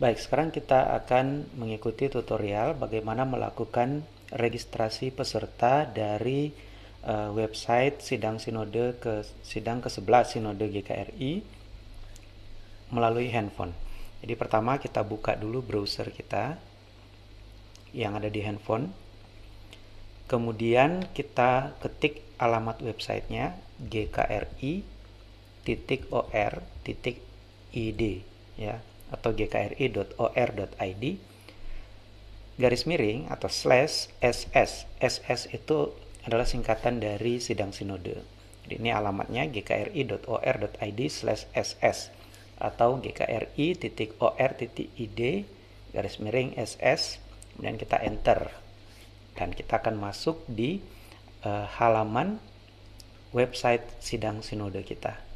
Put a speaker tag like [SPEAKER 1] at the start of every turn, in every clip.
[SPEAKER 1] Baik, sekarang kita akan mengikuti tutorial bagaimana melakukan registrasi peserta dari uh, website sidang sinode ke sidang ke-11 sinode GKRI melalui handphone. Jadi pertama kita buka dulu browser kita yang ada di handphone. Kemudian kita ketik alamat websitenya gkri.or.id ya atau gkri.or.id garis miring atau slash SS. SS itu adalah singkatan dari sidang sinode. Jadi ini alamatnya gkri.or.id slash SS atau gkri.or.id garis miring SS kemudian kita enter dan kita akan masuk di uh, halaman website sidang sinode kita.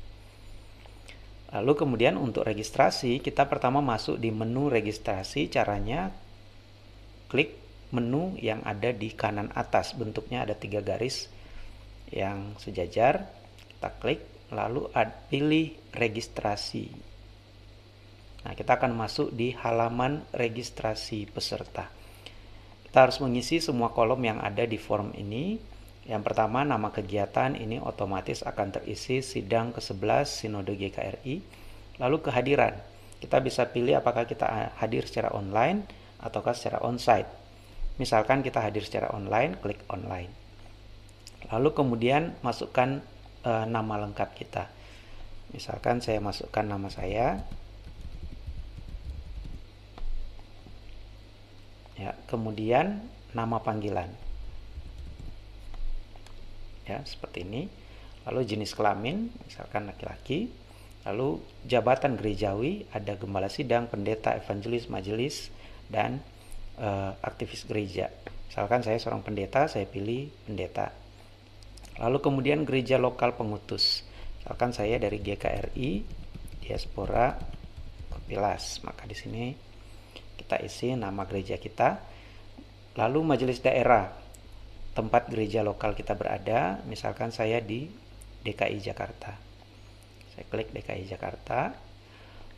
[SPEAKER 1] Lalu kemudian untuk registrasi, kita pertama masuk di menu registrasi. Caranya klik menu yang ada di kanan atas. Bentuknya ada tiga garis yang sejajar. Kita klik, lalu pilih registrasi. Nah, kita akan masuk di halaman registrasi peserta. Kita harus mengisi semua kolom yang ada di form ini. Yang pertama, nama kegiatan ini otomatis akan terisi sidang ke-11 Sinode GKRI. Lalu kehadiran, kita bisa pilih apakah kita hadir secara online ataukah secara onsite. Misalkan kita hadir secara online, klik online. Lalu kemudian masukkan e, nama lengkap kita. Misalkan saya masukkan nama saya. Ya, kemudian nama panggilan ya seperti ini lalu jenis kelamin misalkan laki-laki lalu jabatan gerejawi ada gembala sidang pendeta evangelis majelis dan e, aktivis gereja misalkan saya seorang pendeta saya pilih pendeta lalu kemudian gereja lokal pengutus misalkan saya dari GKRI diaspora Kopilas maka di sini kita isi nama gereja kita lalu majelis daerah tempat gereja lokal kita berada. Misalkan saya di DKI Jakarta. Saya klik DKI Jakarta.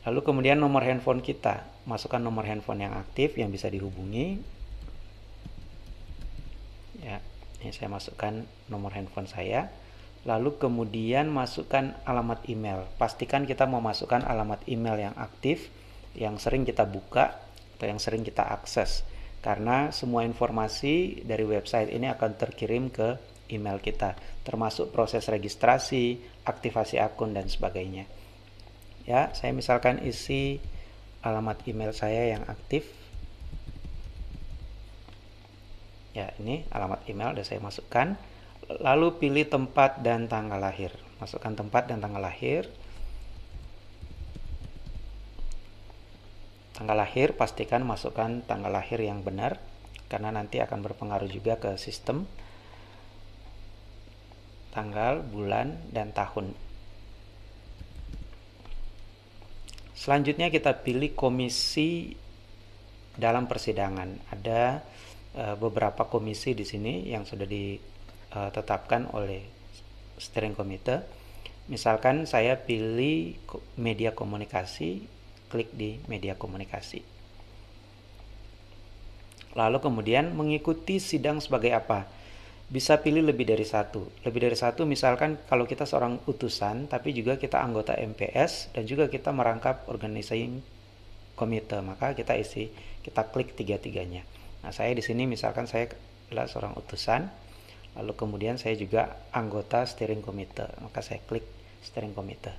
[SPEAKER 1] Lalu kemudian nomor handphone kita. Masukkan nomor handphone yang aktif yang bisa dihubungi. Ya, ini saya masukkan nomor handphone saya. Lalu kemudian masukkan alamat email. Pastikan kita mau masukkan alamat email yang aktif, yang sering kita buka atau yang sering kita akses karena semua informasi dari website ini akan terkirim ke email kita, termasuk proses registrasi, aktivasi akun, dan sebagainya. Ya, saya misalkan isi alamat email saya yang aktif. Ya, ini alamat email sudah saya masukkan. Lalu pilih tempat dan tanggal lahir. Masukkan tempat dan tanggal lahir. tanggal lahir pastikan masukkan tanggal lahir yang benar karena nanti akan berpengaruh juga ke sistem tanggal, bulan, dan tahun. Selanjutnya kita pilih komisi dalam persidangan. Ada e, beberapa komisi di sini yang sudah ditetapkan oleh steering committee. Misalkan saya pilih media komunikasi klik di media komunikasi. Lalu kemudian mengikuti sidang sebagai apa? Bisa pilih lebih dari satu. Lebih dari satu misalkan kalau kita seorang utusan tapi juga kita anggota MPS dan juga kita merangkap organisasi komite, maka kita isi kita klik tiga-tiganya. Nah, saya di sini misalkan saya adalah seorang utusan, lalu kemudian saya juga anggota steering komite, maka saya klik steering komite.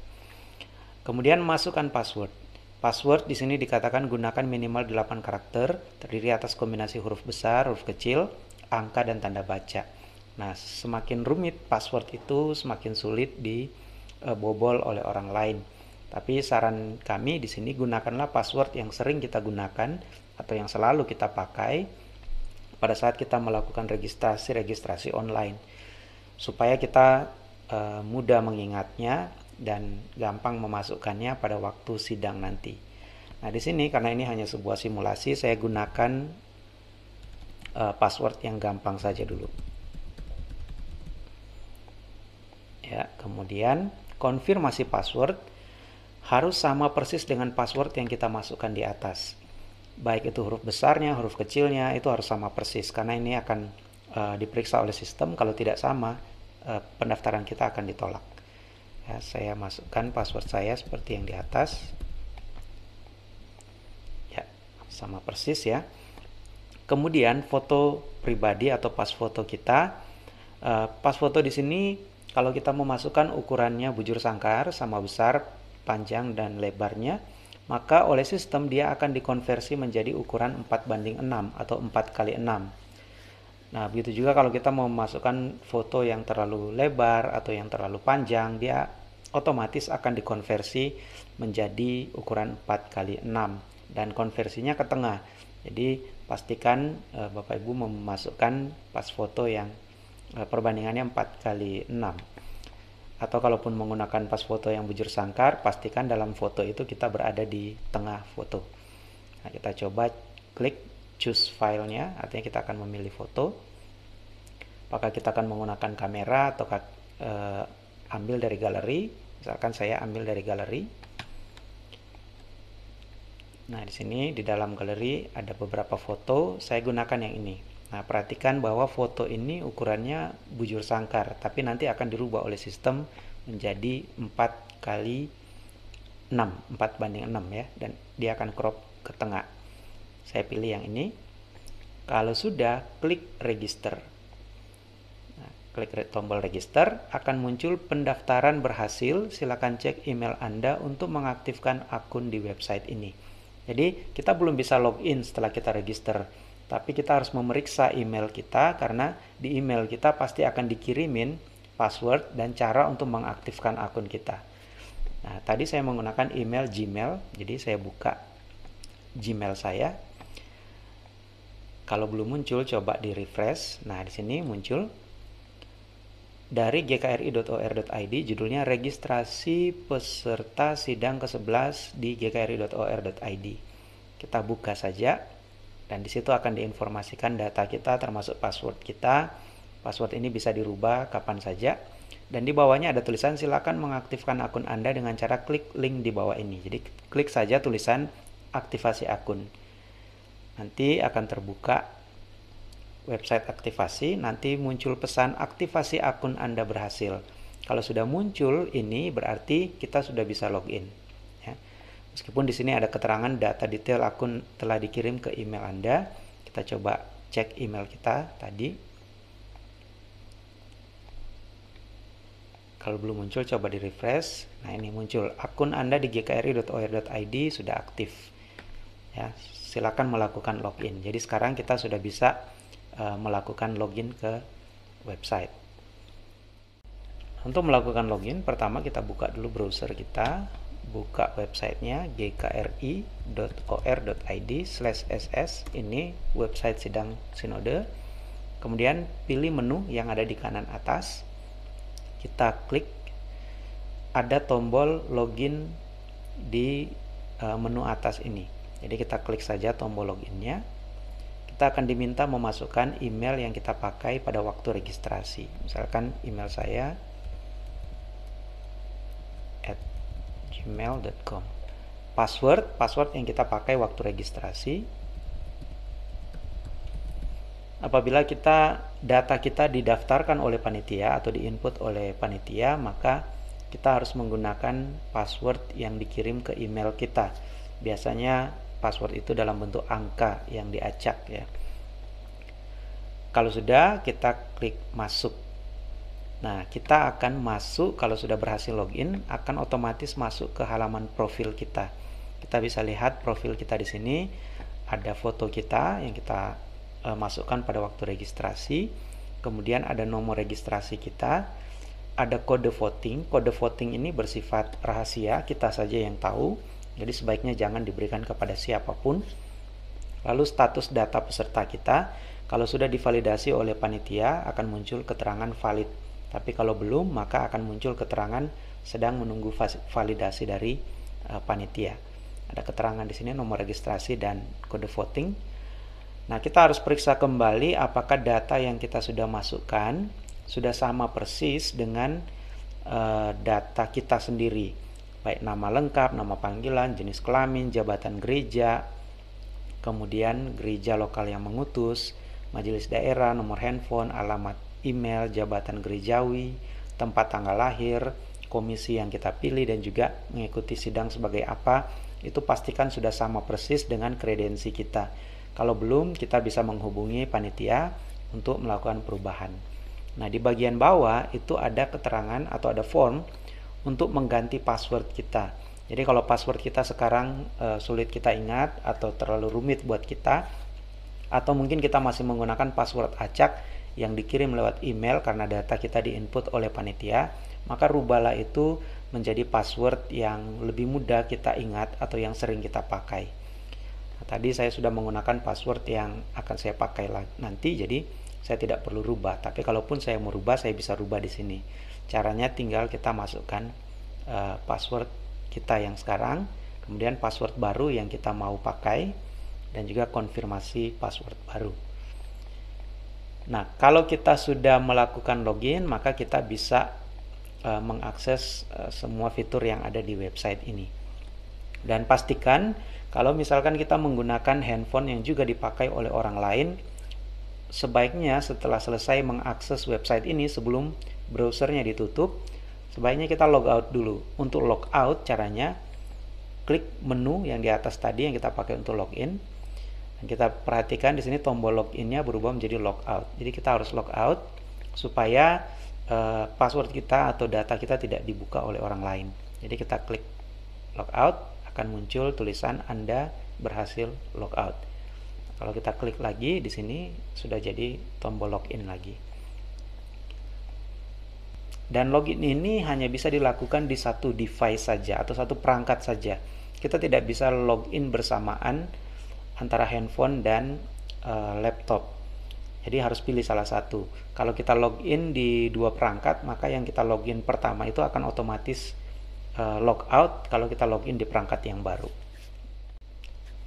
[SPEAKER 1] Kemudian masukkan password. Password di sini dikatakan gunakan minimal 8 karakter, terdiri atas kombinasi huruf besar, huruf kecil, angka dan tanda baca. Nah, semakin rumit password itu semakin sulit dibobol eh, oleh orang lain. Tapi saran kami di sini gunakanlah password yang sering kita gunakan atau yang selalu kita pakai pada saat kita melakukan registrasi-registrasi online supaya kita eh, mudah mengingatnya dan gampang memasukkannya pada waktu sidang nanti. Nah, di sini karena ini hanya sebuah simulasi, saya gunakan uh, password yang gampang saja dulu. Ya, kemudian konfirmasi password harus sama persis dengan password yang kita masukkan di atas. Baik itu huruf besarnya, huruf kecilnya, itu harus sama persis karena ini akan uh, diperiksa oleh sistem. Kalau tidak sama, eh, pendaftaran kita akan ditolak ya, saya masukkan password saya seperti yang di atas ya sama persis ya kemudian foto pribadi atau pas foto kita uh, pas foto di sini kalau kita memasukkan ukurannya bujur sangkar sama besar panjang dan lebarnya maka oleh sistem dia akan dikonversi menjadi ukuran 4 banding 6 atau 4 kali 6 Nah, begitu juga kalau kita mau memasukkan foto yang terlalu lebar atau yang terlalu panjang, dia otomatis akan dikonversi menjadi ukuran 4 kali 6 dan konversinya ke tengah. Jadi pastikan e, Bapak Ibu memasukkan pas foto yang e, perbandingannya 4 kali 6 atau kalaupun menggunakan pas foto yang bujur sangkar, pastikan dalam foto itu kita berada di tengah foto. Nah, kita coba klik choose filenya, artinya kita akan memilih foto. Apakah kita akan menggunakan kamera atau e, ambil dari galeri misalkan saya ambil dari galeri nah di sini di dalam galeri ada beberapa foto saya gunakan yang ini nah perhatikan bahwa foto ini ukurannya bujur sangkar tapi nanti akan dirubah oleh sistem menjadi 4 kali 6 4 banding 6 ya dan dia akan crop ke tengah saya pilih yang ini kalau sudah klik register klik tombol register, akan muncul pendaftaran berhasil. Silakan cek email Anda untuk mengaktifkan akun di website ini. Jadi, kita belum bisa login setelah kita register, tapi kita harus memeriksa email kita karena di email kita pasti akan dikirimin password dan cara untuk mengaktifkan akun kita. Nah, tadi saya menggunakan email Gmail, jadi saya buka Gmail saya. Kalau belum muncul, coba di refresh. Nah, di sini muncul dari gkri.or.id judulnya registrasi peserta sidang ke-11 di gkri.or.id. Kita buka saja dan di situ akan diinformasikan data kita termasuk password kita. Password ini bisa dirubah kapan saja. Dan di bawahnya ada tulisan silakan mengaktifkan akun Anda dengan cara klik link di bawah ini. Jadi klik saja tulisan aktivasi akun. Nanti akan terbuka website aktivasi, nanti muncul pesan aktivasi akun Anda berhasil. Kalau sudah muncul, ini berarti kita sudah bisa login. Ya. Meskipun di sini ada keterangan data detail akun telah dikirim ke email Anda, kita coba cek email kita tadi. Kalau belum muncul, coba di refresh. Nah, ini muncul akun Anda di gkri.or.id sudah aktif. Ya, silakan melakukan login. Jadi sekarang kita sudah bisa Eh, melakukan login ke website. Untuk melakukan login, pertama kita buka dulu browser kita, buka websitenya jkri.or.id slash ss, ini website sidang sinode. Kemudian pilih menu yang ada di kanan atas, kita klik ada tombol login di eh, menu atas ini. Jadi kita klik saja tombol loginnya, kita akan diminta memasukkan email yang kita pakai pada waktu registrasi. Misalkan email saya at gmail.com. Password, password yang kita pakai waktu registrasi. Apabila kita data kita didaftarkan oleh panitia atau diinput oleh panitia, maka kita harus menggunakan password yang dikirim ke email kita. Biasanya password itu dalam bentuk angka yang diacak ya. Kalau sudah kita klik masuk. Nah, kita akan masuk kalau sudah berhasil login akan otomatis masuk ke halaman profil kita. Kita bisa lihat profil kita di sini ada foto kita yang kita e, masukkan pada waktu registrasi. Kemudian ada nomor registrasi kita, ada kode voting. Kode voting ini bersifat rahasia, kita saja yang tahu jadi sebaiknya jangan diberikan kepada siapapun. Lalu status data peserta kita, kalau sudah divalidasi oleh panitia akan muncul keterangan valid. Tapi kalau belum maka akan muncul keterangan sedang menunggu validasi dari uh, panitia. Ada keterangan di sini nomor registrasi dan kode voting. Nah, kita harus periksa kembali apakah data yang kita sudah masukkan sudah sama persis dengan uh, data kita sendiri baik nama lengkap, nama panggilan, jenis kelamin, jabatan gereja, kemudian gereja lokal yang mengutus, majelis daerah, nomor handphone, alamat email, jabatan gerejawi, tempat tanggal lahir, komisi yang kita pilih dan juga mengikuti sidang sebagai apa, itu pastikan sudah sama persis dengan kredensi kita. Kalau belum, kita bisa menghubungi panitia untuk melakukan perubahan. Nah, di bagian bawah itu ada keterangan atau ada form untuk mengganti password kita. Jadi kalau password kita sekarang e, sulit kita ingat atau terlalu rumit buat kita atau mungkin kita masih menggunakan password acak yang dikirim lewat email karena data kita diinput oleh panitia, maka rubahlah itu menjadi password yang lebih mudah kita ingat atau yang sering kita pakai. Nah, tadi saya sudah menggunakan password yang akan saya pakai nanti jadi saya tidak perlu rubah. Tapi kalaupun saya mau rubah saya bisa rubah di sini caranya tinggal kita masukkan uh, password kita yang sekarang kemudian password baru yang kita mau pakai dan juga konfirmasi password baru nah kalau kita sudah melakukan login maka kita bisa uh, mengakses uh, semua fitur yang ada di website ini dan pastikan kalau misalkan kita menggunakan handphone yang juga dipakai oleh orang lain, sebaiknya setelah selesai mengakses website ini sebelum browsernya ditutup, sebaiknya kita log out dulu. Untuk log out caranya klik menu yang di atas tadi yang kita pakai untuk login. Dan kita perhatikan di sini tombol loginnya berubah menjadi log out. Jadi kita harus log out supaya uh, password kita atau data kita tidak dibuka oleh orang lain. Jadi kita klik log out akan muncul tulisan Anda berhasil log out. Kalau kita klik lagi di sini sudah jadi tombol login lagi. Dan login ini hanya bisa dilakukan di satu device saja atau satu perangkat saja. Kita tidak bisa login bersamaan antara handphone dan uh, laptop. Jadi harus pilih salah satu. Kalau kita login di dua perangkat, maka yang kita login pertama itu akan otomatis uh, log out kalau kita login di perangkat yang baru.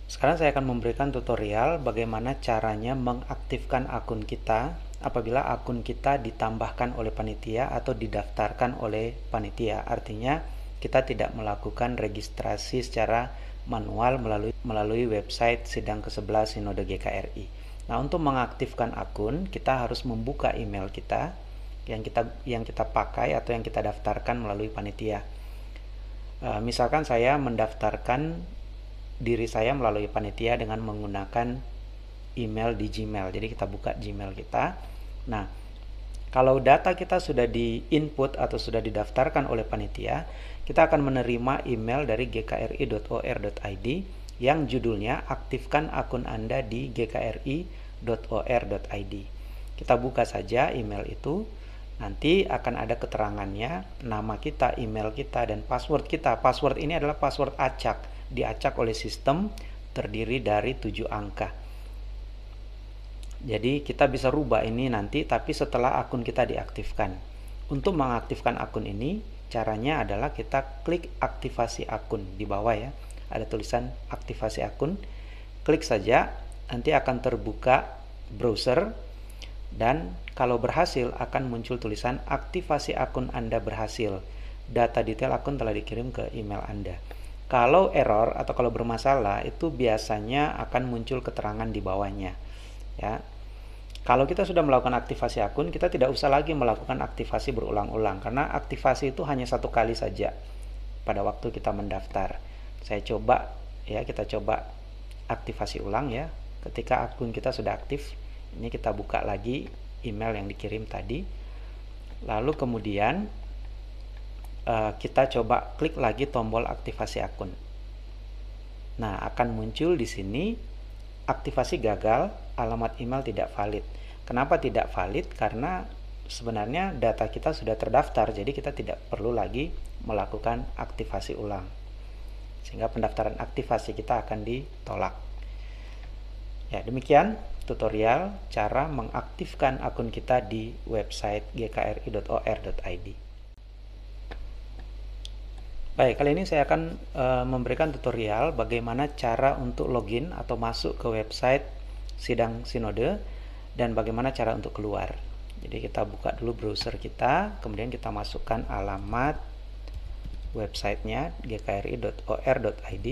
[SPEAKER 1] Sekarang saya akan memberikan tutorial bagaimana caranya mengaktifkan akun kita apabila akun kita ditambahkan oleh panitia atau didaftarkan oleh panitia. Artinya, kita tidak melakukan registrasi secara manual melalui melalui website sidang ke-11 Sinode GKRI. Nah, untuk mengaktifkan akun, kita harus membuka email kita yang kita yang kita pakai atau yang kita daftarkan melalui panitia. E, misalkan saya mendaftarkan diri saya melalui panitia dengan menggunakan email di Gmail. Jadi kita buka Gmail kita. Nah, kalau data kita sudah di input atau sudah didaftarkan oleh panitia, kita akan menerima email dari gkri.or.id yang judulnya aktifkan akun Anda di gkri.or.id. Kita buka saja email itu. Nanti akan ada keterangannya, nama kita, email kita, dan password kita. Password ini adalah password acak, diacak oleh sistem terdiri dari tujuh angka. Jadi kita bisa rubah ini nanti tapi setelah akun kita diaktifkan. Untuk mengaktifkan akun ini, caranya adalah kita klik aktivasi akun di bawah ya. Ada tulisan aktivasi akun. Klik saja, nanti akan terbuka browser dan kalau berhasil akan muncul tulisan aktivasi akun Anda berhasil. Data detail akun telah dikirim ke email Anda. Kalau error atau kalau bermasalah itu biasanya akan muncul keterangan di bawahnya. Ya, kalau kita sudah melakukan aktivasi akun, kita tidak usah lagi melakukan aktivasi berulang-ulang karena aktivasi itu hanya satu kali saja pada waktu kita mendaftar. Saya coba ya, kita coba aktivasi ulang ya. Ketika akun kita sudah aktif, ini kita buka lagi email yang dikirim tadi. Lalu kemudian eh, kita coba klik lagi tombol aktivasi akun. Nah, akan muncul di sini aktivasi gagal alamat email tidak valid. Kenapa tidak valid? Karena sebenarnya data kita sudah terdaftar, jadi kita tidak perlu lagi melakukan aktivasi ulang. Sehingga pendaftaran aktivasi kita akan ditolak. Ya, demikian tutorial cara mengaktifkan akun kita di website gkri.or.id. Baik, kali ini saya akan e, memberikan tutorial bagaimana cara untuk login atau masuk ke website sidang sinode dan bagaimana cara untuk keluar. Jadi kita buka dulu browser kita, kemudian kita masukkan alamat websitenya gkri.or.id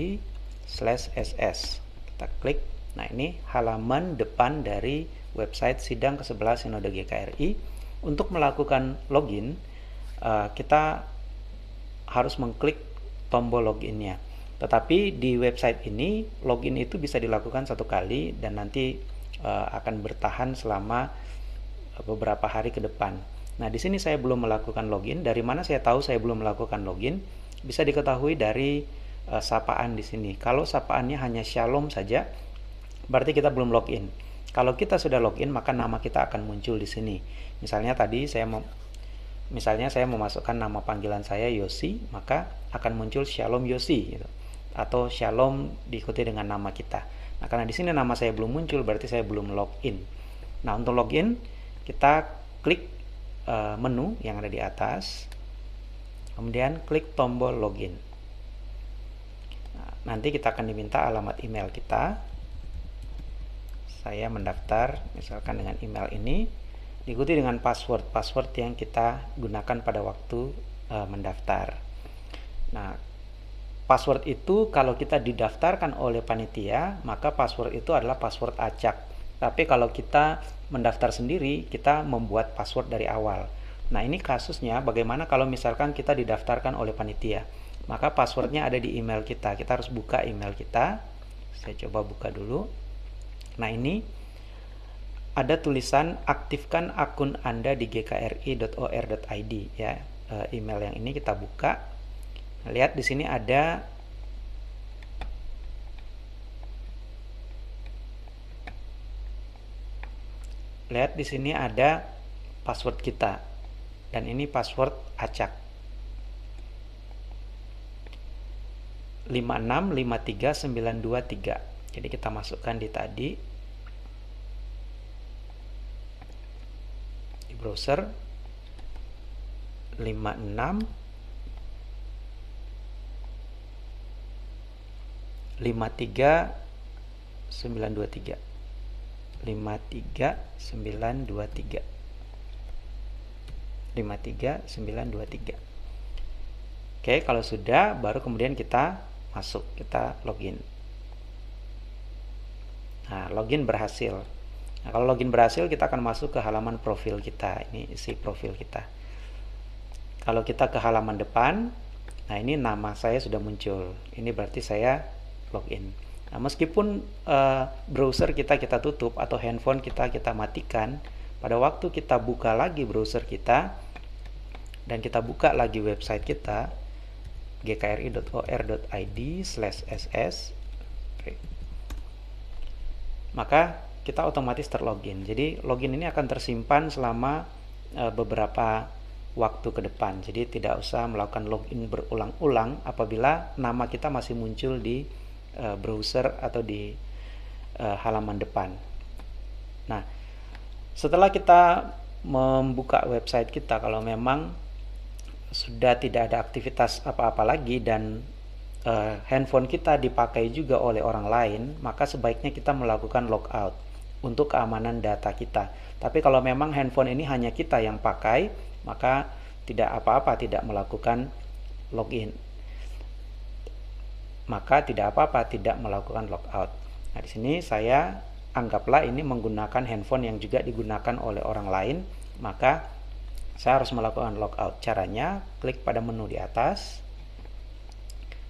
[SPEAKER 1] slash ss. Kita klik, nah ini halaman depan dari website sidang ke-11 Sinode GKRI. Untuk melakukan login, eh, kita harus mengklik tombol loginnya. Tetapi di website ini login itu bisa dilakukan satu kali dan nanti uh, akan bertahan selama eh, beberapa hari ke depan. Nah, di sini saya belum melakukan login. Dari mana saya tahu saya belum melakukan login? Bisa diketahui dari uh, sapaan di sini. Kalau sapaannya hanya Shalom saja, berarti kita belum login. Kalau kita sudah login, maka nama kita akan muncul di sini. Misalnya tadi saya mau misalnya saya memasukkan nama panggilan saya Yosi, maka akan muncul Shalom Yosi gitu atau Shalom diikuti dengan nama kita. Nah, karena di sini nama saya belum muncul, berarti saya belum login. Nah, untuk login, kita klik uh, menu yang ada di atas, kemudian klik tombol login. Nah, nanti kita akan diminta alamat email kita. Saya mendaftar, misalkan dengan email ini, diikuti dengan password-password yang kita gunakan pada waktu uh, mendaftar. Nah, Password itu kalau kita didaftarkan oleh panitia, maka password itu adalah password acak. Tapi kalau kita mendaftar sendiri, kita membuat password dari awal. Nah ini kasusnya bagaimana kalau misalkan kita didaftarkan oleh panitia. Maka passwordnya ada di email kita. Kita harus buka email kita. Saya coba buka dulu. Nah ini ada tulisan aktifkan akun Anda di gkri.or.id ya. Eh, email yang ini kita buka lihat di sini ada lihat di sini ada password kita dan ini password acak 5653923 jadi kita masukkan di tadi di browser 56 tiga sembilan 53923 53923 Oke kalau sudah baru kemudian kita masuk kita login nah login berhasil nah, kalau login berhasil kita akan masuk ke halaman profil kita ini isi profil kita kalau kita ke halaman depan nah ini nama saya sudah muncul ini berarti saya login. Nah, meskipun uh, browser kita kita tutup atau handphone kita kita matikan, pada waktu kita buka lagi browser kita dan kita buka lagi website kita gkri.or.id/ss maka kita otomatis terlogin. Jadi login ini akan tersimpan selama uh, beberapa waktu ke depan. Jadi tidak usah melakukan login berulang-ulang apabila nama kita masih muncul di uh, browser atau di uh, halaman depan. Nah, setelah kita membuka website kita, kalau memang sudah tidak ada aktivitas apa-apa lagi dan uh, handphone kita dipakai juga oleh orang lain, maka sebaiknya kita melakukan logout untuk keamanan data kita. Tapi kalau memang handphone ini hanya kita yang pakai, maka tidak apa-apa tidak melakukan login maka tidak apa-apa tidak melakukan logout. Nah, di sini saya anggaplah ini menggunakan handphone yang juga digunakan oleh orang lain, maka saya harus melakukan logout. Caranya, klik pada menu di atas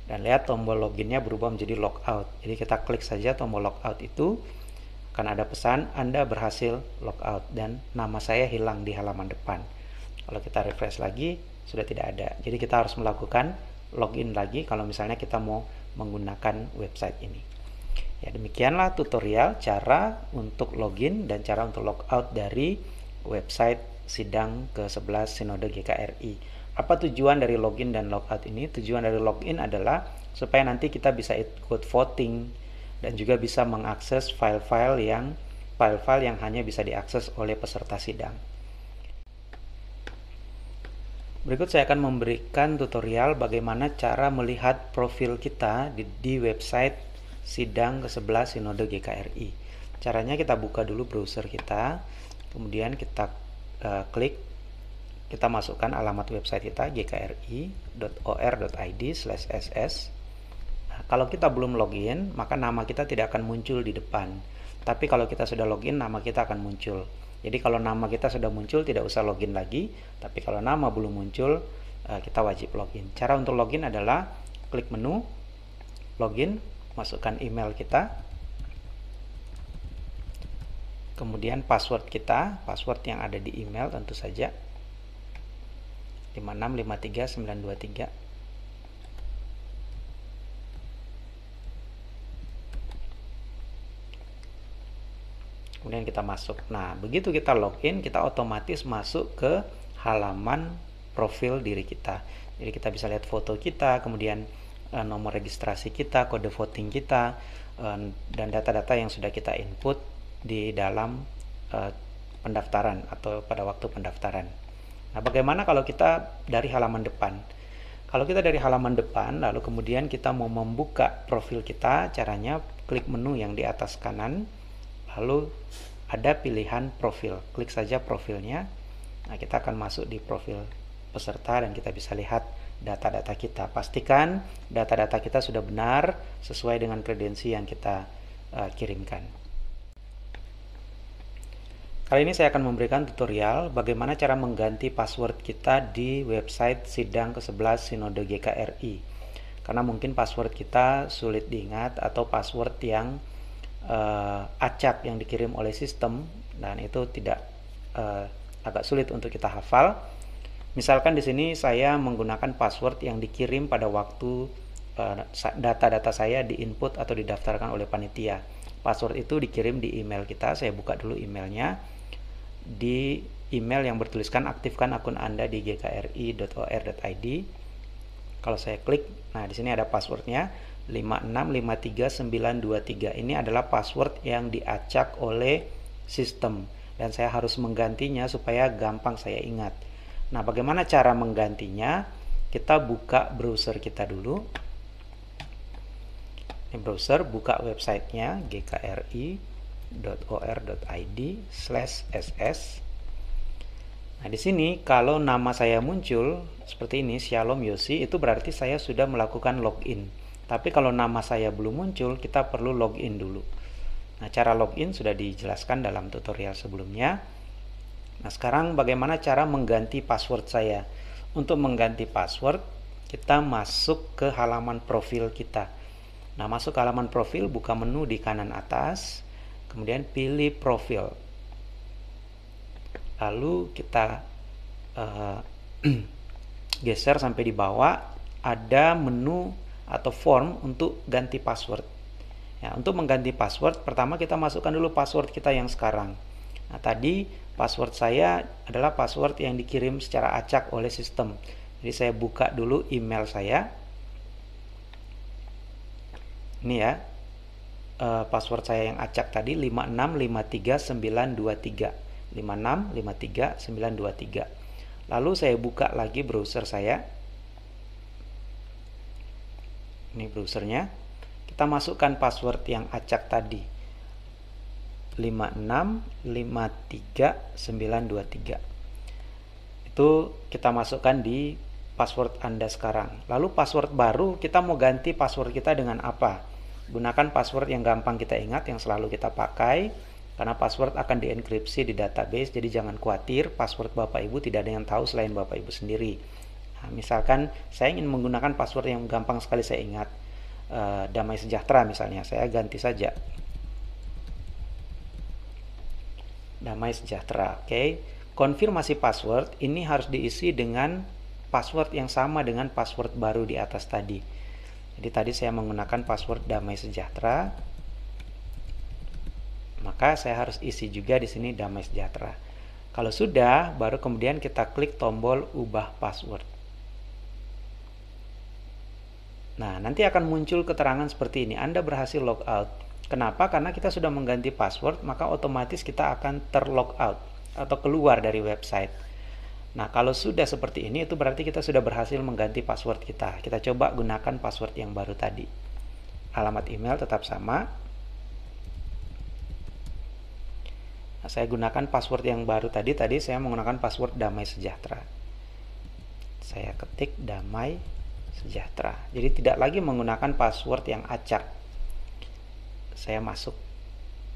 [SPEAKER 1] dan lihat tombol loginnya berubah menjadi logout. Jadi kita klik saja tombol logout itu akan ada pesan Anda berhasil logout dan nama saya hilang di halaman depan. Kalau kita refresh lagi, sudah tidak ada. Jadi kita harus melakukan login lagi kalau misalnya kita mau menggunakan website ini. Ya, demikianlah tutorial cara untuk login dan cara untuk logout dari website sidang ke-11 Sinode GKRI. Apa tujuan dari login dan logout ini? Tujuan dari login adalah supaya nanti kita bisa ikut voting dan juga bisa mengakses file-file yang file-file yang hanya bisa diakses oleh peserta sidang. Berikut saya akan memberikan tutorial bagaimana cara melihat profil kita di, di website sidang ke-11 Sinode GKRI. Caranya kita buka dulu browser kita, kemudian kita uh, klik, kita masukkan alamat website kita gkri.or.id/ss. Nah, kalau kita belum login, maka nama kita tidak akan muncul di depan. Tapi kalau kita sudah login, nama kita akan muncul. Jadi kalau nama kita sudah muncul tidak usah login lagi, tapi kalau nama belum muncul eh, kita wajib login. Cara untuk login adalah klik menu login, masukkan email kita. Kemudian password kita, password yang ada di email tentu saja 5653923 kemudian kita masuk nah begitu kita login kita otomatis masuk ke halaman profil diri kita jadi kita bisa lihat foto kita kemudian eh, nomor registrasi kita kode voting kita eh, dan data-data yang sudah kita input di dalam eh, pendaftaran atau pada waktu pendaftaran nah bagaimana kalau kita dari halaman depan kalau kita dari halaman depan lalu kemudian kita mau membuka profil kita caranya klik menu yang di atas kanan Lalu ada pilihan profil. Klik saja profilnya. Nah, kita akan masuk di profil peserta dan kita bisa lihat data-data kita. Pastikan data-data kita sudah benar sesuai dengan kredensi yang kita uh, kirimkan. Kali ini saya akan memberikan tutorial bagaimana cara mengganti password kita di website sidang ke-11 Sinode GKRI. Karena mungkin password kita sulit diingat atau password yang uh, acak yang dikirim oleh sistem dan itu tidak uh, agak sulit untuk kita hafal. Misalkan di sini saya menggunakan password yang dikirim pada waktu eh, data-data uh, saya diinput atau didaftarkan oleh panitia. Password itu dikirim di email kita. Saya buka dulu emailnya di email yang bertuliskan aktifkan akun Anda di gkri.or.id. Kalau saya klik, nah di sini ada passwordnya 5653923 ini adalah password yang diacak oleh sistem dan saya harus menggantinya supaya gampang saya ingat. Nah, bagaimana cara menggantinya? Kita buka browser kita dulu. Ini browser, buka websitenya gkri.or.id slash ss. Nah, di sini kalau nama saya muncul seperti ini, Shalom Yosi, itu berarti saya sudah melakukan login. Tapi kalau nama saya belum muncul, kita perlu login dulu. Nah, cara login sudah dijelaskan dalam tutorial sebelumnya. Nah, sekarang bagaimana cara mengganti password saya? Untuk mengganti password, kita masuk ke halaman profil kita. Nah, masuk ke halaman profil, buka menu di kanan atas, kemudian pilih profil. Lalu kita uh, geser sampai di bawah, ada menu atau form untuk ganti password. Ya, untuk mengganti password, pertama kita masukkan dulu password kita yang sekarang. Nah, tadi password saya adalah password yang dikirim secara acak oleh sistem. Jadi saya buka dulu email saya. Ini ya, eh, password saya yang acak tadi 56539235653923. 5653923. Lalu saya buka lagi browser saya ini browsernya kita masukkan password yang acak tadi 5653923 itu kita masukkan di password Anda sekarang lalu password baru kita mau ganti password kita dengan apa gunakan password yang gampang kita ingat yang selalu kita pakai karena password akan dienkripsi di database jadi jangan khawatir password Bapak Ibu tidak ada yang tahu selain Bapak Ibu sendiri Nah, misalkan saya ingin menggunakan password yang gampang sekali saya ingat, uh, damai sejahtera misalnya, saya ganti saja damai sejahtera. Oke, okay. konfirmasi password ini harus diisi dengan password yang sama dengan password baru di atas tadi. Jadi tadi saya menggunakan password damai sejahtera, maka saya harus isi juga di sini damai sejahtera. Kalau sudah, baru kemudian kita klik tombol ubah password. Nah, nanti akan muncul keterangan seperti ini. Anda berhasil logout Kenapa? Karena kita sudah mengganti password, maka otomatis kita akan terlog out atau keluar dari website. Nah, kalau sudah seperti ini, itu berarti kita sudah berhasil mengganti password kita. Kita coba gunakan password yang baru tadi. Alamat email tetap sama, nah, saya gunakan password yang baru tadi tadi saya menggunakan password damai sejahtera saya ketik damai sejahtera. Jadi tidak lagi menggunakan password yang acak. Saya masuk.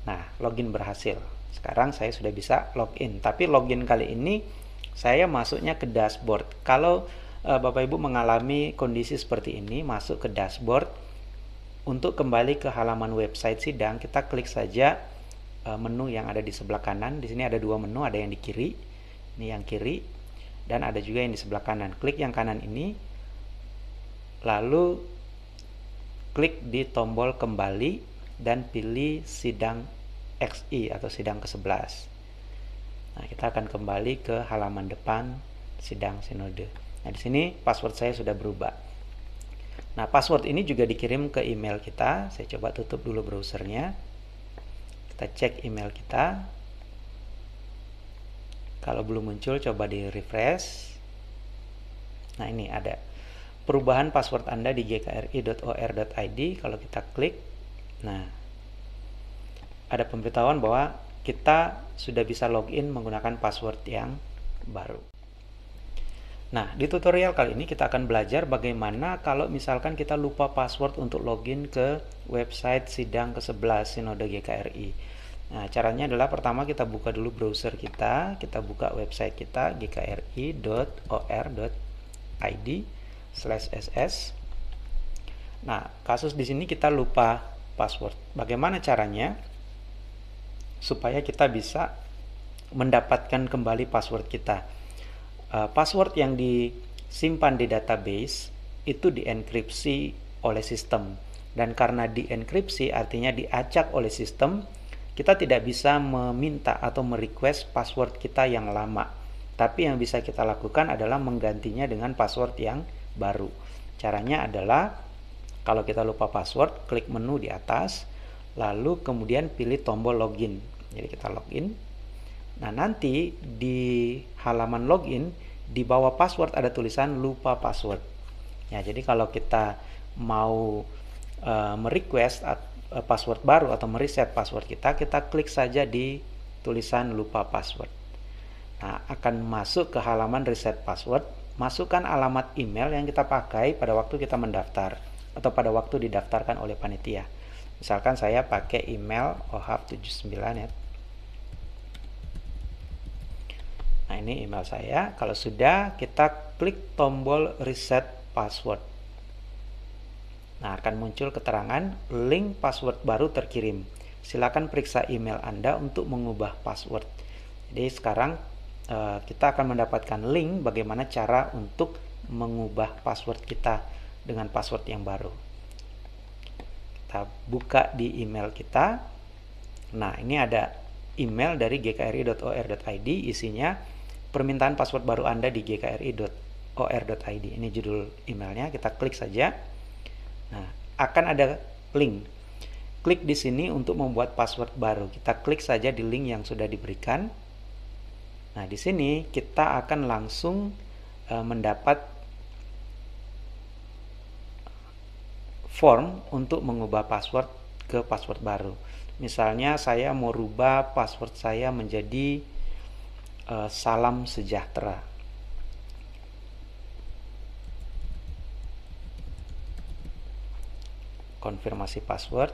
[SPEAKER 1] Nah, login berhasil. Sekarang saya sudah bisa login. Tapi login kali ini saya masuknya ke dashboard. Kalau uh, Bapak Ibu mengalami kondisi seperti ini, masuk ke dashboard untuk kembali ke halaman website sidang, kita klik saja uh, menu yang ada di sebelah kanan. Di sini ada dua menu, ada yang di kiri. Ini yang kiri dan ada juga yang di sebelah kanan. Klik yang kanan ini lalu klik di tombol kembali dan pilih sidang XI atau sidang ke-11. Nah, kita akan kembali ke halaman depan sidang sinode. Nah, di sini password saya sudah berubah. Nah, password ini juga dikirim ke email kita. Saya coba tutup dulu browsernya. Kita cek email kita. Kalau belum muncul, coba di refresh. Nah, ini ada perubahan password Anda di jkri.or.id kalau kita klik nah ada pemberitahuan bahwa kita sudah bisa login menggunakan password yang baru nah di tutorial kali ini kita akan belajar bagaimana kalau misalkan kita lupa password untuk login ke website sidang ke-11 Sinode GKRI nah caranya adalah pertama kita buka dulu browser kita kita buka website kita gkri.or.id slash ss. Nah, kasus di sini kita lupa password. Bagaimana caranya supaya kita bisa mendapatkan kembali password kita? Uh, password yang disimpan di database itu dienkripsi oleh sistem. Dan karena dienkripsi artinya diacak oleh sistem, kita tidak bisa meminta atau merequest password kita yang lama. Tapi yang bisa kita lakukan adalah menggantinya dengan password yang baru. Caranya adalah kalau kita lupa password, klik menu di atas, lalu kemudian pilih tombol login. Jadi kita login. Nah, nanti di halaman login di bawah password ada tulisan lupa password. Ya, jadi kalau kita mau e, merequest eh, password baru atau mereset password kita, kita klik saja di tulisan lupa password. Nah, akan masuk ke halaman reset password masukkan alamat email yang kita pakai pada waktu kita mendaftar atau pada waktu didaftarkan oleh panitia. Misalkan saya pakai email ohaf79 ya. Nah, ini email saya. Kalau sudah, kita klik tombol reset password. Nah, akan muncul keterangan link password baru terkirim. Silakan periksa email Anda untuk mengubah password. Jadi sekarang Eh, kita akan mendapatkan link bagaimana cara untuk mengubah password kita dengan password yang baru. Kita buka di email kita. Nah, ini ada email dari gkri.or.id isinya permintaan password baru Anda di gkri.or.id. Ini judul emailnya, kita klik saja. Nah, akan ada link. Klik di sini untuk membuat password baru. Kita klik saja di link yang sudah diberikan. Nah, di sini kita akan langsung e, mendapat form untuk mengubah password ke password baru. Misalnya saya mau rubah password saya menjadi e, salam sejahtera. Konfirmasi password.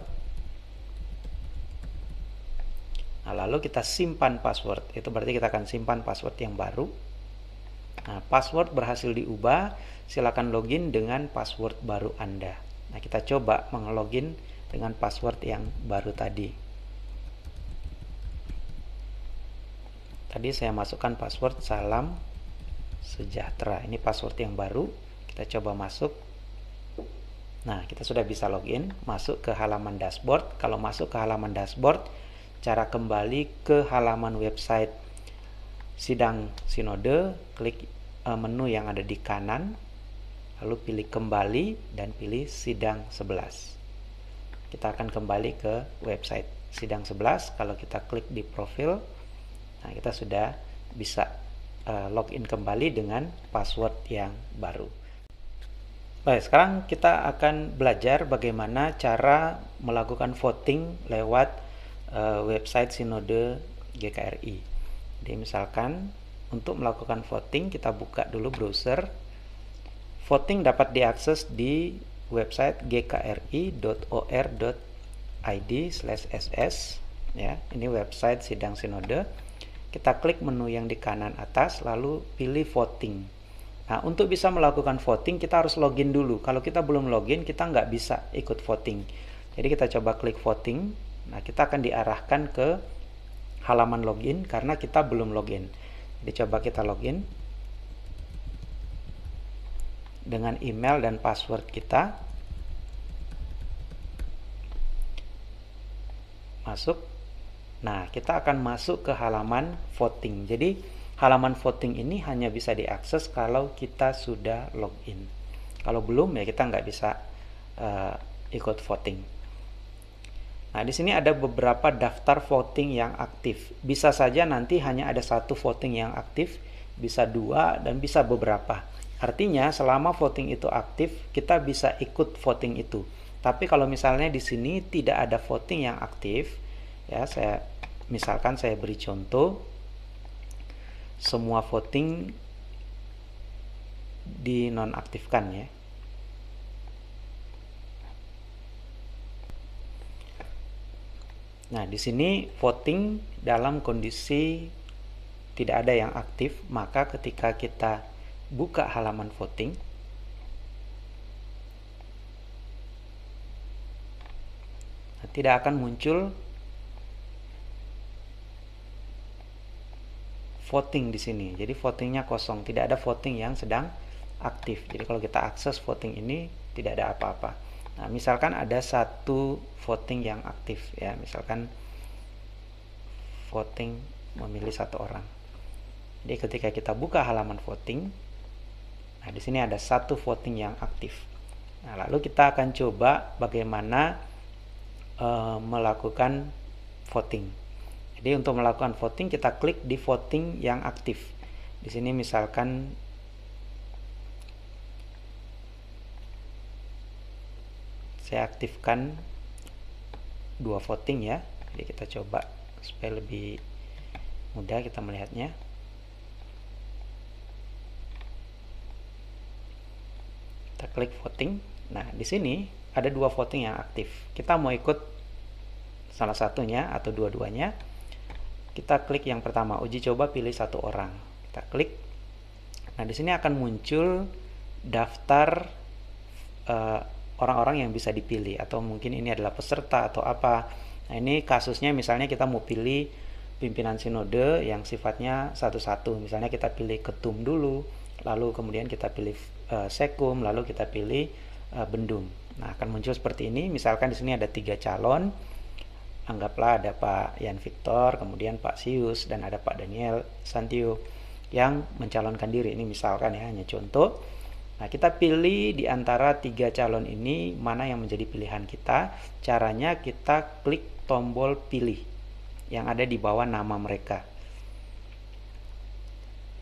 [SPEAKER 1] Nah, lalu kita simpan password. Itu berarti kita akan simpan password yang baru. Nah, password berhasil diubah, silakan login dengan password baru Anda. Nah, kita coba menglogin dengan password yang baru tadi. Tadi saya masukkan password salam sejahtera. Ini password yang baru. Kita coba masuk. Nah, kita sudah bisa login, masuk ke halaman dashboard. Kalau masuk ke halaman dashboard, cara kembali ke halaman website sidang sinode, klik eh, menu yang ada di kanan, lalu pilih kembali dan pilih sidang 11. Kita akan kembali ke website sidang 11. Kalau kita klik di profil, nah kita sudah bisa eh, login kembali dengan password yang baru. Baik, sekarang kita akan belajar bagaimana cara melakukan voting lewat Eh, website Sinode GKRI. Jadi misalkan untuk melakukan voting kita buka dulu browser. Voting dapat diakses di website gkri.or.id/ss ya. Ini website sidang sinode. Kita klik menu yang di kanan atas lalu pilih voting. Nah, untuk bisa melakukan voting kita harus login dulu. Kalau kita belum login kita nggak bisa ikut voting. Jadi kita coba klik voting Nah, kita akan diarahkan ke halaman login karena kita belum login. Jadi coba kita login dengan email dan password kita. Masuk. Nah, kita akan masuk ke halaman voting. Jadi, halaman voting ini hanya bisa diakses kalau kita sudah login. Kalau belum ya kita nggak bisa uh, ikut voting. Nah, di sini ada beberapa daftar voting yang aktif. Bisa saja nanti hanya ada satu voting yang aktif, bisa dua, dan bisa beberapa. Artinya, selama voting itu aktif, kita bisa ikut voting itu. Tapi kalau misalnya di sini tidak ada voting yang aktif, ya saya misalkan saya beri contoh, semua voting dinonaktifkan ya. Nah, di sini voting dalam kondisi tidak ada yang aktif, maka ketika kita buka halaman voting, tidak akan muncul voting di sini. Jadi votingnya kosong, tidak ada voting yang sedang aktif. Jadi kalau kita akses voting ini tidak ada apa-apa. Nah, misalkan ada satu voting yang aktif ya, misalkan voting memilih satu orang. Jadi ketika kita buka halaman voting, nah di sini ada satu voting yang aktif. Nah, lalu kita akan coba bagaimana e, melakukan voting. Jadi untuk melakukan voting kita klik di voting yang aktif. Di sini misalkan saya aktifkan dua voting ya jadi kita coba supaya lebih mudah kita melihatnya kita klik voting nah di sini ada dua voting yang aktif kita mau ikut salah satunya atau dua-duanya kita klik yang pertama uji coba pilih satu orang kita klik nah di sini akan muncul daftar eh, orang-orang yang bisa dipilih atau mungkin ini adalah peserta atau apa. Nah, ini kasusnya misalnya kita mau pilih pimpinan sinode yang sifatnya satu-satu. Misalnya kita pilih ketum dulu, lalu kemudian kita pilih uh, sekum, lalu kita pilih uh, bendum. Nah, akan muncul seperti ini. Misalkan di sini ada tiga calon. Anggaplah ada Pak Yan Victor, kemudian Pak Sius, dan ada Pak Daniel Santio yang mencalonkan diri. Ini misalkan ya, hanya contoh. Nah, kita pilih di antara tiga calon ini mana yang menjadi pilihan kita. Caranya kita klik tombol pilih yang ada di bawah nama mereka.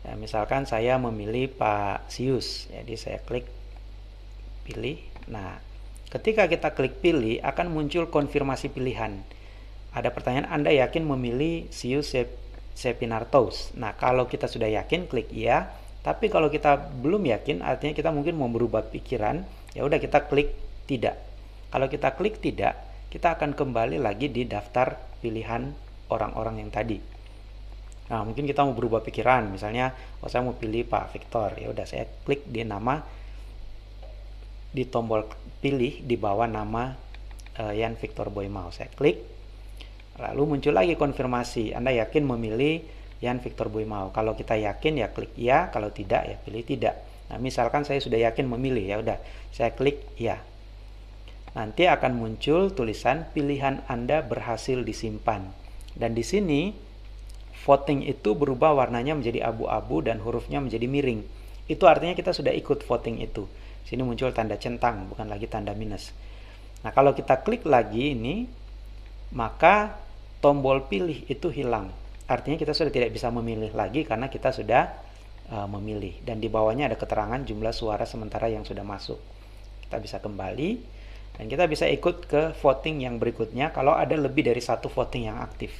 [SPEAKER 1] Ya, misalkan saya memilih Pak Sius, jadi saya klik pilih. Nah, ketika kita klik pilih akan muncul konfirmasi pilihan. Ada pertanyaan Anda yakin memilih Sius Sepinartos? Nah, kalau kita sudah yakin klik iya tapi kalau kita belum yakin, artinya kita mungkin mau berubah pikiran, ya udah kita klik tidak. Kalau kita klik tidak, kita akan kembali lagi di daftar pilihan orang-orang yang tadi. Nah, mungkin kita mau berubah pikiran, misalnya, oh saya mau pilih Pak Victor, ya udah saya klik di nama di tombol pilih di bawah nama uh, Yan Victor Boy Mau. Saya klik, lalu muncul lagi konfirmasi. Anda yakin memilih Yan Victor mau. Kalau kita yakin ya klik ya, kalau tidak ya pilih tidak. Nah, misalkan saya sudah yakin memilih ya udah, saya klik ya. Nanti akan muncul tulisan pilihan Anda berhasil disimpan. Dan di sini voting itu berubah warnanya menjadi abu-abu dan hurufnya menjadi miring. Itu artinya kita sudah ikut voting itu. Sini muncul tanda centang, bukan lagi tanda minus. Nah, kalau kita klik lagi ini, maka tombol pilih itu hilang artinya kita sudah tidak bisa memilih lagi karena kita sudah uh, memilih dan di bawahnya ada keterangan jumlah suara sementara yang sudah masuk kita bisa kembali dan kita bisa ikut ke voting yang berikutnya kalau ada lebih dari satu voting yang aktif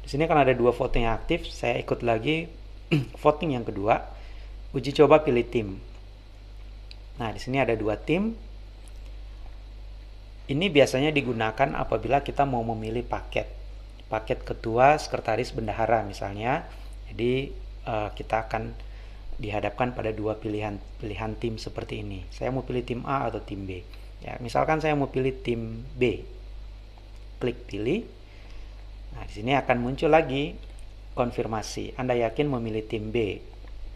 [SPEAKER 1] di sini kan ada dua voting yang aktif saya ikut lagi voting yang kedua uji coba pilih tim nah di sini ada dua tim ini biasanya digunakan apabila kita mau memilih paket paket ketua sekretaris bendahara misalnya. Jadi uh, kita akan dihadapkan pada dua pilihan pilihan tim seperti ini. Saya mau pilih tim A atau tim B. Ya, misalkan saya mau pilih tim B. Klik pilih. Nah, di sini akan muncul lagi konfirmasi. Anda yakin memilih tim B?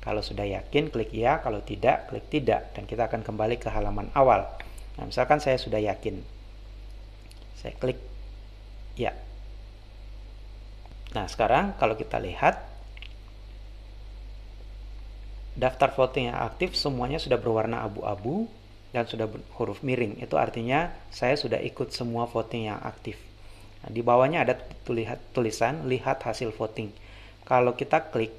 [SPEAKER 1] Kalau sudah yakin, klik ya. Kalau tidak, klik tidak. Dan kita akan kembali ke halaman awal. Nah, misalkan saya sudah yakin. Saya klik ya. Nah, sekarang kalau kita lihat daftar voting yang aktif semuanya sudah berwarna abu-abu dan sudah huruf miring. Itu artinya saya sudah ikut semua voting yang aktif. Nah, di bawahnya ada tulisan lihat hasil voting. Kalau kita klik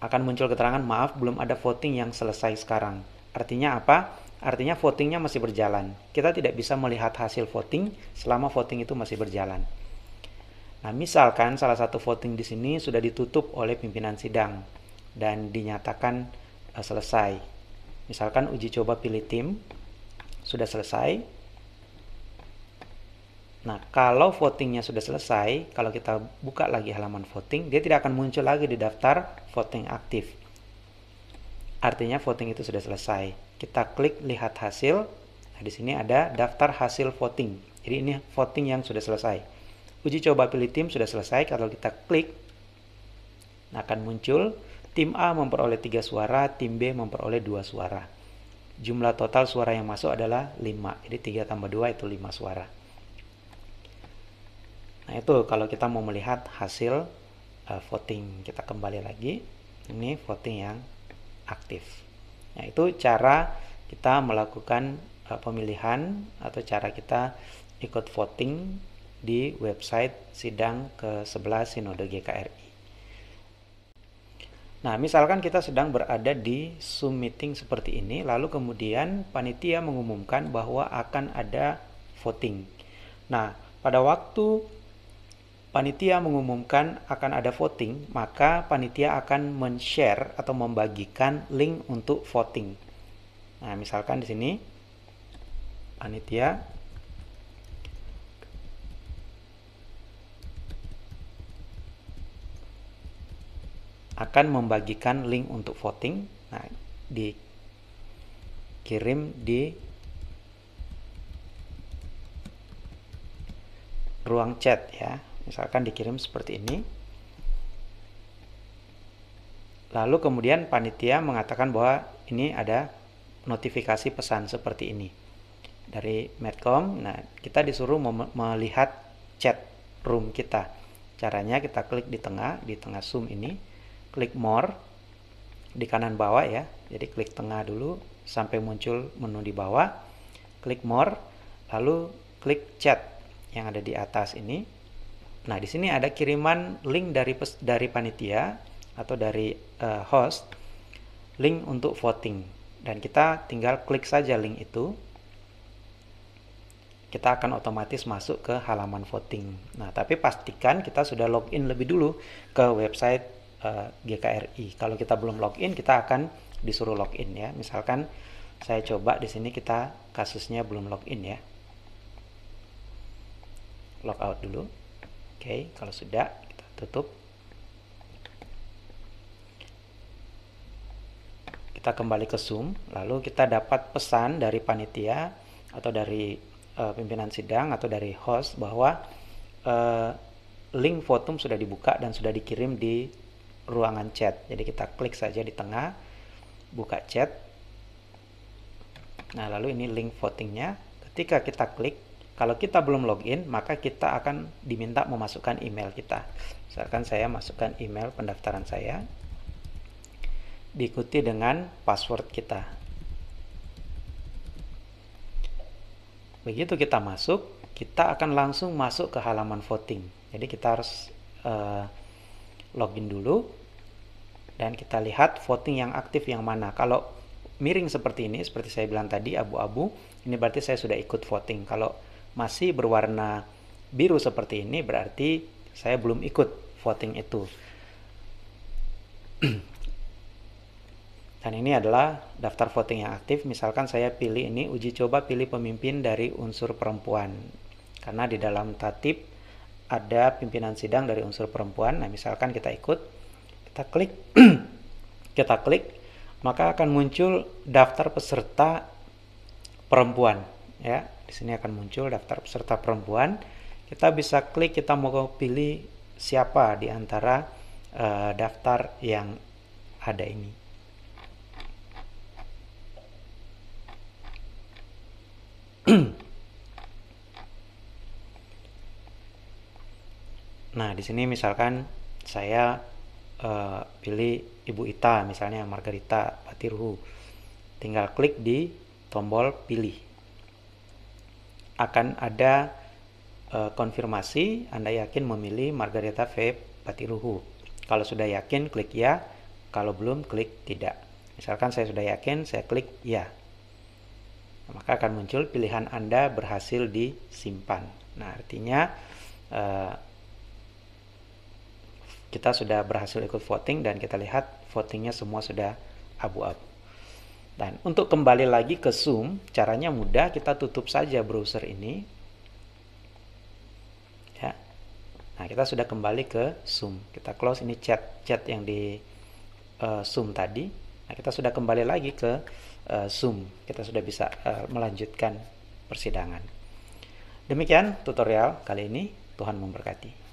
[SPEAKER 1] akan muncul keterangan maaf belum ada voting yang selesai sekarang. Artinya apa? Artinya votingnya masih berjalan. Kita tidak bisa melihat hasil voting selama voting itu masih berjalan. Nah, misalkan salah satu voting di sini sudah ditutup oleh pimpinan sidang dan dinyatakan uh, selesai. Misalkan uji coba pilih tim sudah selesai. Nah, kalau votingnya sudah selesai, kalau kita buka lagi halaman voting, dia tidak akan muncul lagi di daftar voting aktif. Artinya voting itu sudah selesai. Kita klik lihat hasil. Nah, di sini ada daftar hasil voting. Jadi ini voting yang sudah selesai. Uji coba pilih tim sudah selesai. Kalau kita klik, akan muncul tim A memperoleh 3 suara, tim B memperoleh 2 suara. Jumlah total suara yang masuk adalah 5. Jadi 3 tambah 2 itu 5 suara. Nah itu kalau kita mau melihat hasil uh, voting. Kita kembali lagi. Ini voting yang aktif. Nah itu cara kita melakukan uh, pemilihan atau cara kita ikut voting di website sidang ke-11 Sinode GKRI. Nah, misalkan kita sedang berada di Zoom meeting seperti ini, lalu kemudian panitia mengumumkan bahwa akan ada voting. Nah, pada waktu panitia mengumumkan akan ada voting, maka panitia akan men-share atau membagikan link untuk voting. Nah, misalkan di sini panitia akan membagikan link untuk voting. Nah, dikirim di ruang chat ya. Misalkan dikirim seperti ini. Lalu kemudian panitia mengatakan bahwa ini ada notifikasi pesan seperti ini dari Medcom. Nah, kita disuruh melihat chat room kita. Caranya kita klik di tengah, di tengah Zoom ini klik more di kanan bawah ya. Jadi klik tengah dulu sampai muncul menu di bawah. Klik more, lalu klik chat yang ada di atas ini. Nah, di sini ada kiriman link dari dari panitia atau dari uh, host link untuk voting dan kita tinggal klik saja link itu. Kita akan otomatis masuk ke halaman voting. Nah, tapi pastikan kita sudah login lebih dulu ke website Eh, GKRI. Kalau kita belum login, kita akan disuruh login ya. Misalkan saya coba di sini kita kasusnya belum login ya. Logout dulu. Oke, kalau sudah kita tutup. Kita kembali ke Zoom, lalu kita dapat pesan dari panitia atau dari uh, pimpinan sidang atau dari host bahwa uh, link votum sudah dibuka dan sudah dikirim di ruangan chat. Jadi kita klik saja di tengah, buka chat. Nah, lalu ini link votingnya. Ketika kita klik, kalau kita belum login, maka kita akan diminta memasukkan email kita. Misalkan saya masukkan email pendaftaran saya, diikuti dengan password kita. Begitu kita masuk, kita akan langsung masuk ke halaman voting. Jadi kita harus uh, login dulu dan kita lihat voting yang aktif yang mana. Kalau miring seperti ini, seperti saya bilang tadi abu-abu, ini berarti saya sudah ikut voting. Kalau masih berwarna biru seperti ini berarti saya belum ikut voting itu. Dan ini adalah daftar voting yang aktif. Misalkan saya pilih ini uji coba pilih pemimpin dari unsur perempuan. Karena di dalam tatip ada pimpinan sidang dari unsur perempuan. Nah, misalkan kita ikut kita klik kita klik maka akan muncul daftar peserta perempuan ya di sini akan muncul daftar peserta perempuan kita bisa klik kita mau pilih siapa di antara uh, daftar yang ada ini nah di sini misalkan saya Eh, pilih Ibu Ita misalnya Margarita Patirhu tinggal klik di tombol pilih akan ada uh, konfirmasi Anda yakin memilih Margarita V Patirhu kalau sudah yakin klik ya kalau belum klik tidak misalkan saya sudah yakin saya klik ya maka akan muncul pilihan Anda berhasil disimpan nah artinya eh, kita sudah berhasil ikut voting dan kita lihat votingnya semua sudah abu-abu. Dan untuk kembali lagi ke Zoom, caranya mudah, kita tutup saja browser ini. Ya. Nah, kita sudah kembali ke Zoom. Kita close ini chat-chat yang di uh, Zoom tadi. Nah, kita sudah kembali lagi ke uh, Zoom. Kita sudah bisa uh, melanjutkan persidangan. Demikian tutorial kali ini. Tuhan memberkati.